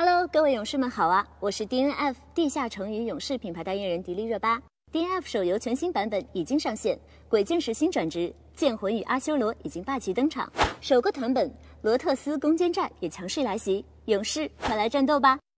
Hello，各位勇士们好啊！我是 DNF 地下城与勇士品牌代言人迪丽热巴。DNF 手游全新版本已经上线，鬼剑士新转职剑魂与阿修罗已经霸气登场，首个团本罗特斯攻坚战也强势来袭，勇士快来战斗吧！